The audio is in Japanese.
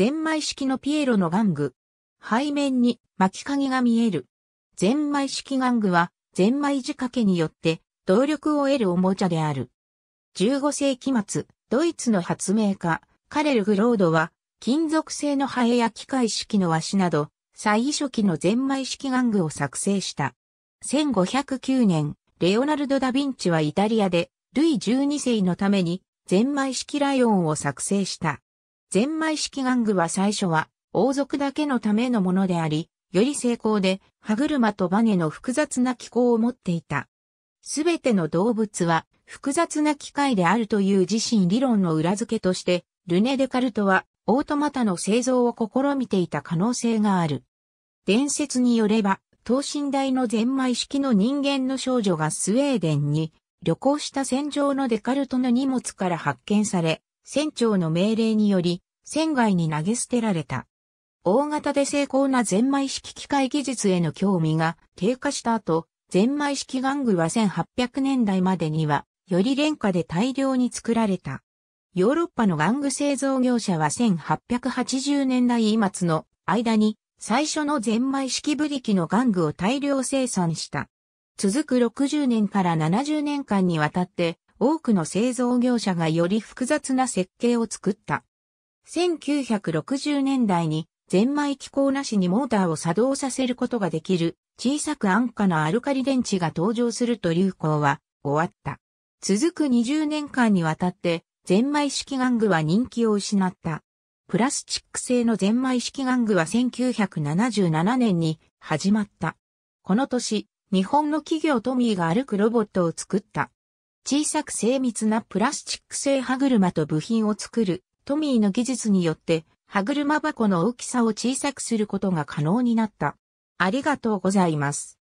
ゼンマイ式のピエロの玩具。背面に巻き鍵が見える。ゼンマイ式玩具は、ゼンマイ仕掛けによって、動力を得るおもちゃである。15世紀末、ドイツの発明家、カレル・グロードは、金属製のハエや機械式のワシなど、最初期のゼンマイ式玩具を作成した。1509年、レオナルド・ダ・ヴィンチはイタリアで、ルイ12世のために、ゼンマイ式ライオンを作成した。ゼンマイ式玩具は最初は王族だけのためのものであり、より精巧で歯車とバネの複雑な機構を持っていた。すべての動物は複雑な機械であるという自身理論の裏付けとして、ルネ・デカルトはオートマタの製造を試みていた可能性がある。伝説によれば、等身大のゼンマイ式の人間の少女がスウェーデンに旅行した戦場のデカルトの荷物から発見され、船長の命令により、船外に投げ捨てられた。大型で精巧なゼンマイ式機械技術への興味が低下した後、ゼンマイ式玩具は1800年代までには、より廉価で大量に作られた。ヨーロッパの玩具製造業者は1880年代末の間に最初のゼンマイ式ブリキの玩具を大量生産した。続く60年から70年間にわたって多くの製造業者がより複雑な設計を作った。1960年代にゼンマイ機構なしにモーターを作動させることができる小さく安価なアルカリ電池が登場すると流行は終わった。続く20年間にわたってゼンマイ式玩具は人気を失った。プラスチック製のゼンマイ式玩具は1977年に始まった。この年、日本の企業トミーが歩くロボットを作った。小さく精密なプラスチック製歯車と部品を作るトミーの技術によって歯車箱の大きさを小さくすることが可能になった。ありがとうございます。